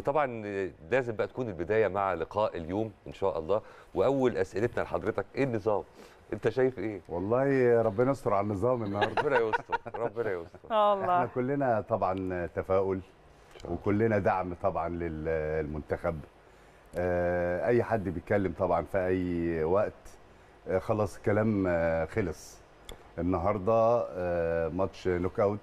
وطبعا لازم بقى تكون البدايه مع لقاء اليوم ان شاء الله واول اسئلتنا لحضرتك ايه النظام انت شايف ايه والله ربنا يستر على النظام النهارده ربنا يستر ربنا يستر آه، الله احنا كلنا طبعا تفاؤل وكلنا دعم طبعا للمنتخب آه، اي حد بيتكلم طبعا في اي وقت آه، خلاص الكلام خلص النهارده ماتش نوك اوت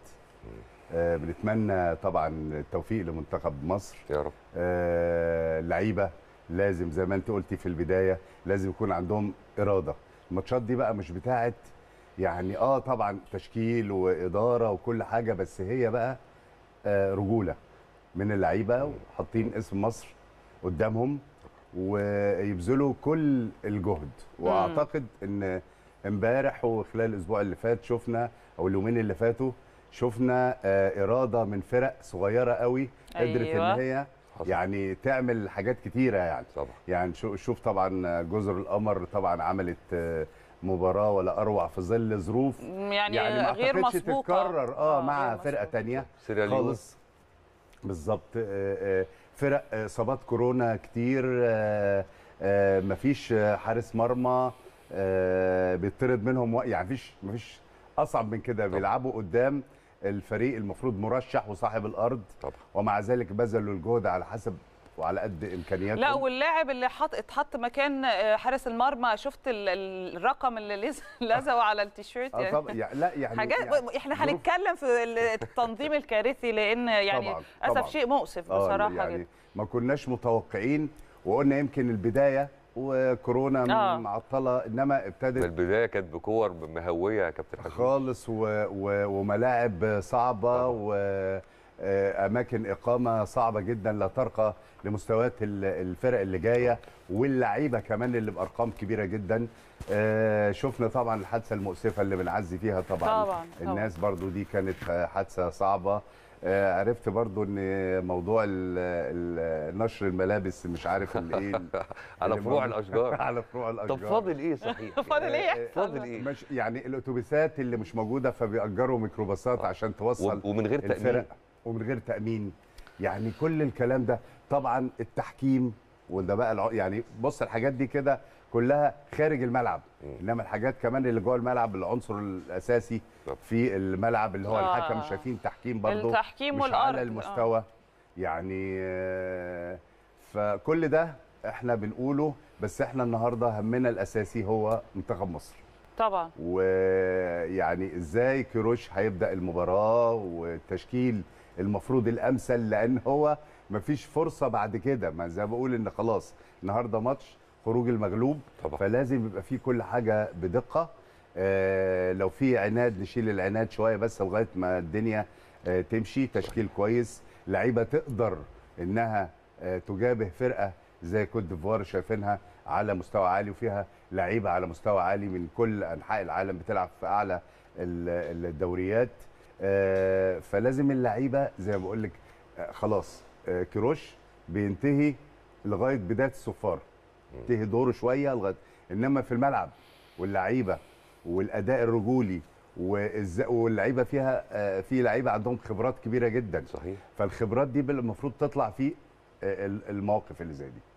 آه، بنتمنى طبعا التوفيق لمنتخب مصر يا رب اللعيبه آه، لازم زي ما انت قلتي في البدايه لازم يكون عندهم اراده الماتشات دي بقى مش بتاعه يعني اه طبعا تشكيل واداره وكل حاجه بس هي بقى آه رجوله من اللعيبه وحاطين اسم مصر قدامهم ويبذلوا كل الجهد واعتقد ان امبارح وخلال الاسبوع اللي فات شفنا او اليومين اللي فاتوا شفنا آه، اراده من فرق صغيره قوي قدرت أيوة. ان هي يعني تعمل حاجات كتيره يعني طبعا. يعني شوف طبعا جزر القمر طبعا عملت آه، مباراه ولا اروع في ظل ظروف يعني, يعني ما غير اعتقدش تتكرر اه, آه مع فرقه ثانيه خالص بالظبط آه، فرق اصابات كورونا كتير مفيش حارس مرمى بيطرد منهم يعني مفيش مفيش اصعب من كده بيلعبوا قدام الفريق المفروض مرشح وصاحب الارض طبعا. ومع ذلك بذلوا الجهد على حسب وعلى قد امكانياته لا واللاعب اللي حط اتحط مكان آه، حارس المرمى شفت الرقم اللي لزقوا على التيشيرت آه، يعني يعني لا يعني حاجات يعني احنا هنتكلم في التنظيم الكارثي لان يعني طبعا. اسف شيء مؤسف آه، بصراحه يعني جدا. يعني. ما كناش متوقعين وقلنا يمكن البدايه وكورونا آه. معطله انما ابتدت البدايه كانت بكور مهويه يا كابتن حسن خالص و... و... وملاعب صعبه واماكن آه، اقامه صعبه جدا لا ترقى لمستويات الفرق اللي جايه واللعيبه كمان اللي بارقام كبيره جدا آه، شفنا طبعا الحادثه المؤسفه اللي بنعزي فيها طبعا, طبعا. الناس طبعا. برضو دي كانت حادثه صعبه آه، عرفت برضو ان موضوع ال نشر الملابس مش عارف الايه على يعني فروع الاشجار على فروع الاشجار طب فاضل ايه صحيح فاضل يعني ايه فاضل ايه مش يعني الاتوبيسات اللي مش موجوده فبيأجروا ميكروباصات آه. عشان توصل ومن غير تامين ومن غير تامين يعني كل الكلام ده طبعا التحكيم وده بقى يعني بص الحاجات دي كده كلها خارج الملعب انما الحاجات كمان اللي جوه الملعب العنصر الاساسي في الملعب اللي هو الحكم آه. شايفين تحكيم برضه التحكيم مش والأرض. على آه. المستوى آه. يعني فكل ده احنا بنقوله بس احنا النهارده همنا الاساسي هو منتخب مصر طبعا ويعني ازاي كيروش هيبدا المباراه والتشكيل المفروض الامثل لان هو مفيش فرصه بعد كده ما زي ما بقول ان خلاص النهارده ماتش خروج المغلوب طبعا. فلازم يبقى فيه كل حاجه بدقه آه لو في عناد نشيل العناد شويه بس لغايه ما الدنيا آه، تمشي تشكيل كويس لعيبه تقدر انها آه، تجابه فرقه زي كوت ديفوار شايفينها على مستوى عالي وفيها لعيبه على مستوى عالي من كل انحاء العالم بتلعب في اعلى الدوريات آه، فلازم اللعيبه زي ما بقول لك خلاص كروش بينتهي لغايه بدايه الصفاره ينتهي دوره شويه لغايه انما في الملعب واللعيبه والاداء الرجولي واللعيبه فيها آه، في لعيبه عندهم خبرات كبيره جدا صحيح فالخبرات دي المفروض تطلع في آه، المواقف اللي زي دي